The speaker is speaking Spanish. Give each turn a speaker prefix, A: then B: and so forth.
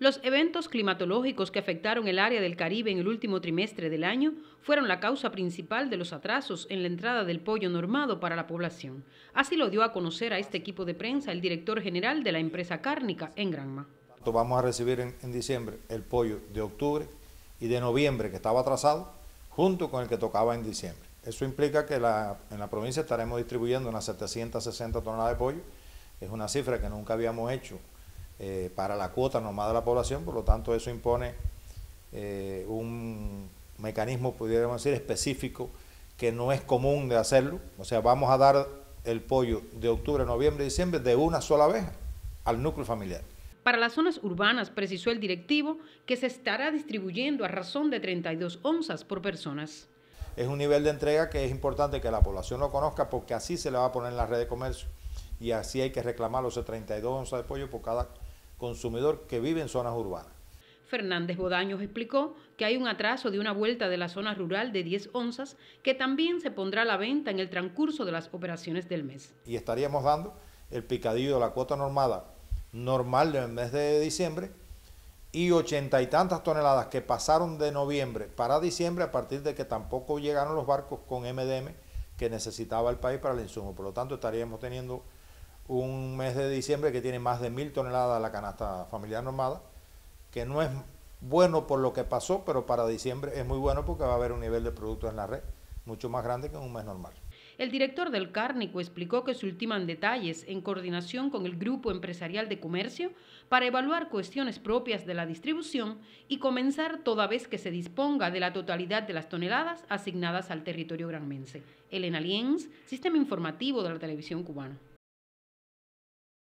A: Los eventos climatológicos que afectaron el área del Caribe en el último trimestre del año fueron la causa principal de los atrasos en la entrada del pollo normado para la población. Así lo dio a conocer a este equipo de prensa el director general de la empresa cárnica en Granma.
B: Vamos a recibir en, diciembre el pollo de octubre y de noviembre que estaba atrasado junto con el que tocaba en diciembre. Eso implica que en la provincia estaremos distribuyendo unas 760 toneladas de pollo. Es una cifra que nunca habíamos hecho eh, para la cuota normal de la población, por lo tanto eso impone eh, un mecanismo, pudiéramos decir, específico que no es común de hacerlo, o sea, vamos a dar el pollo de octubre, noviembre, diciembre de una sola vez al núcleo familiar.
A: Para las zonas urbanas, precisó el directivo, que se estará distribuyendo a razón de 32 onzas por personas.
B: Es un nivel de entrega que es importante que la población lo conozca porque así se le va a poner en la red de comercio y así hay que reclamar los 32 onzas de pollo por cada consumidor que vive en zonas urbanas.
A: Fernández Bodaños explicó que hay un atraso de una vuelta de la zona rural de 10 onzas que también se pondrá a la venta en el transcurso de las operaciones del mes.
B: Y estaríamos dando el picadillo de la cuota normada normal del mes de diciembre y ochenta y tantas toneladas que pasaron de noviembre para diciembre a partir de que tampoco llegaron los barcos con MDM que necesitaba el país para el insumo. Por lo tanto, estaríamos teniendo un mes de diciembre que tiene más de mil toneladas la canasta familiar normada, que no es bueno por lo que pasó, pero para diciembre es muy bueno porque va a haber un nivel de producto en la red mucho más grande que en un mes normal.
A: El director del Cárnico explicó que se ultiman detalles en coordinación con el Grupo Empresarial de Comercio para evaluar cuestiones propias de la distribución y comenzar toda vez que se disponga de la totalidad de las toneladas asignadas al territorio granmense. Elena Lienz, Sistema Informativo de la Televisión Cubana.